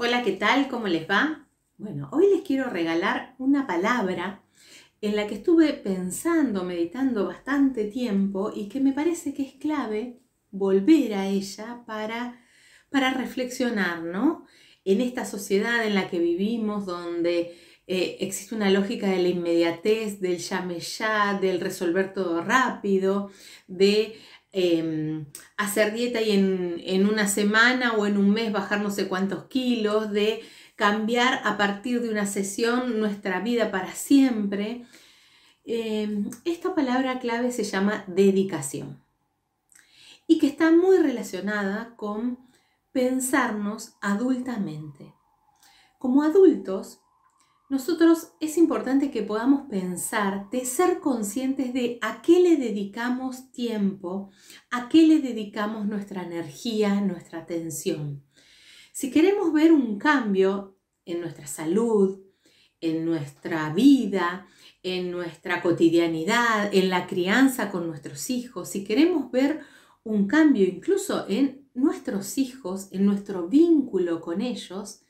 Hola, ¿qué tal? ¿Cómo les va? Bueno, hoy les quiero regalar una palabra en la que estuve pensando, meditando bastante tiempo y que me parece que es clave volver a ella para, para reflexionar, ¿no? En esta sociedad en la que vivimos, donde eh, existe una lógica de la inmediatez, del llame ya, del resolver todo rápido, de Em, hacer dieta y en, una semana o en un mes bajar no sé cuántos kilos, de cambiar a partir de una sesión nuestra vida para siempre. Em, esta palabra clave se llama dedicación y que está muy relacionada con pensarnos adultamente. Como adultos nosotros es importante que podamos pensar de ser conscientes de a qué le dedicamos tiempo, a qué le dedicamos nuestra energía, nuestra atención. Si queremos ver un cambio en nuestra salud, en nuestra vida, en nuestra cotidianidad, en la crianza con nuestros hijos, si queremos ver un cambio incluso en nuestros hijos, en nuestro vínculo con ellos,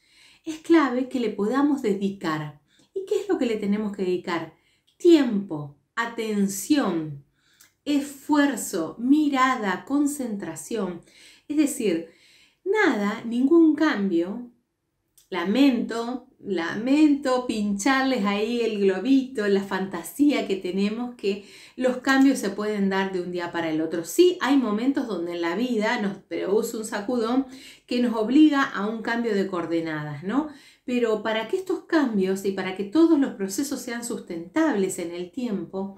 es clave que le podamos dedicar. ¿Y qué es lo que le tenemos que dedicar? Tiempo, atención, esfuerzo, mirada, concentración. Es decir, nada, ningún cambio Lamento, lamento pincharles ahí el globito, la fantasía que tenemos que los cambios se pueden dar de un día para el otro. Sí, hay momentos donde en la vida nos produce un sacudón que nos obliga a un cambio de coordenadas, ¿no? Pero para que estos cambios y para que todos los procesos sean sustentables en el tiempo,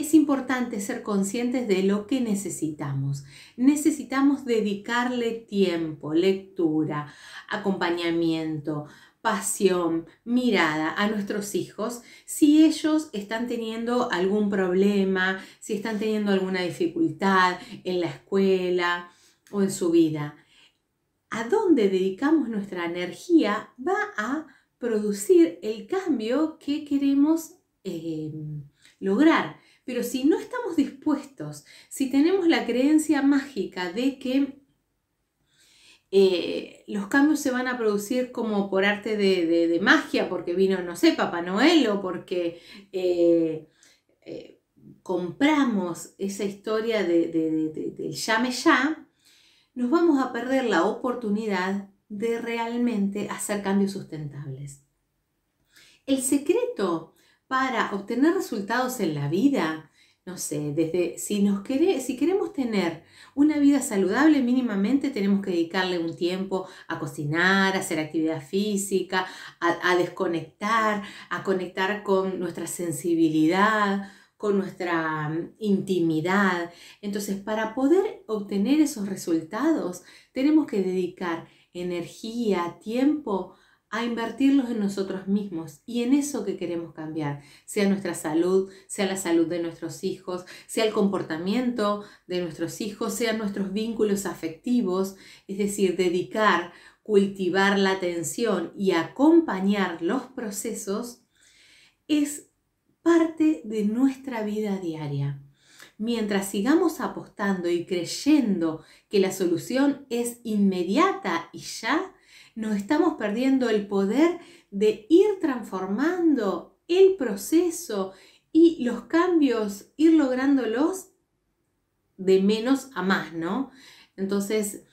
es importante ser conscientes de lo que necesitamos. Necesitamos dedicarle tiempo, lectura, acompañamiento, pasión, mirada a nuestros hijos si ellos están teniendo algún problema, si están teniendo alguna dificultad en la escuela o en su vida. A dónde dedicamos nuestra energía va a producir el cambio que queremos eh, lograr. Pero si no estamos dispuestos, si tenemos la creencia mágica de que eh, los cambios se van a producir como por arte de, magia, porque vino, no sé, Papá Noel o porque eh, eh, compramos esa historia de, del llame ya, nos vamos a perder la oportunidad de realmente hacer cambios sustentables. El secreto para obtener resultados en la vida, no sé, desde si nos si queremos tener una vida saludable mínimamente tenemos que dedicarle un tiempo a cocinar, a hacer actividad física, a desconectar, a conectar con nuestra sensibilidad, con nuestra mm, intimidad. Entonces, para poder obtener esos resultados, tenemos que dedicar energía, tiempo a invertirlos en nosotros mismos y en eso que queremos cambiar, sea nuestra salud, sea la salud de nuestros hijos, sea el comportamiento de nuestros hijos, sean nuestros vínculos afectivos, es decir, dedicar, cultivar la atención y acompañar los procesos es parte de nuestra vida diaria. Mientras sigamos apostando y creyendo que la solución es inmediata y ya, nos estamos perdiendo el poder de ir transformando el proceso y los cambios, ir lográndolos de menos a más, ¿no? Entonces,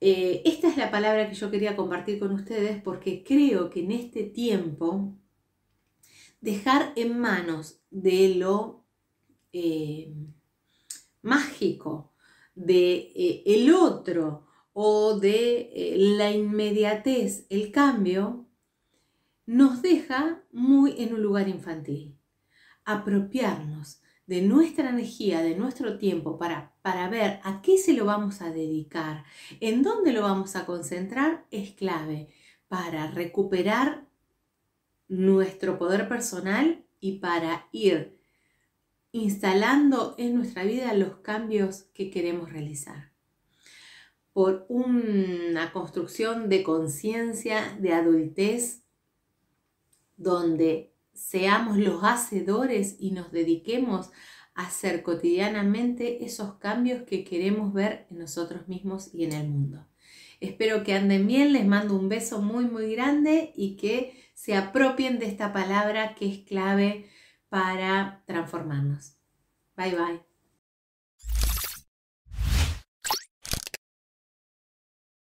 eh, esta es la palabra que yo quería compartir con ustedes porque creo que en este tiempo dejar en manos de lo eh, mágico, de eh, el otro, o de eh, la inmediatez, el cambio, nos deja muy en un lugar infantil. Apropiarnos de nuestra energía, de nuestro tiempo, para, para ver a qué se lo vamos a dedicar, en dónde lo vamos a concentrar, es clave para recuperar nuestro poder personal y para ir instalando en nuestra vida los cambios que queremos realizar por una construcción de conciencia, de adultez, donde seamos los hacedores y nos dediquemos a hacer cotidianamente esos cambios que queremos ver en nosotros mismos y en el mundo. Espero que anden bien, les mando un beso muy muy grande y que se apropien de esta palabra que es clave para transformarnos. Bye bye.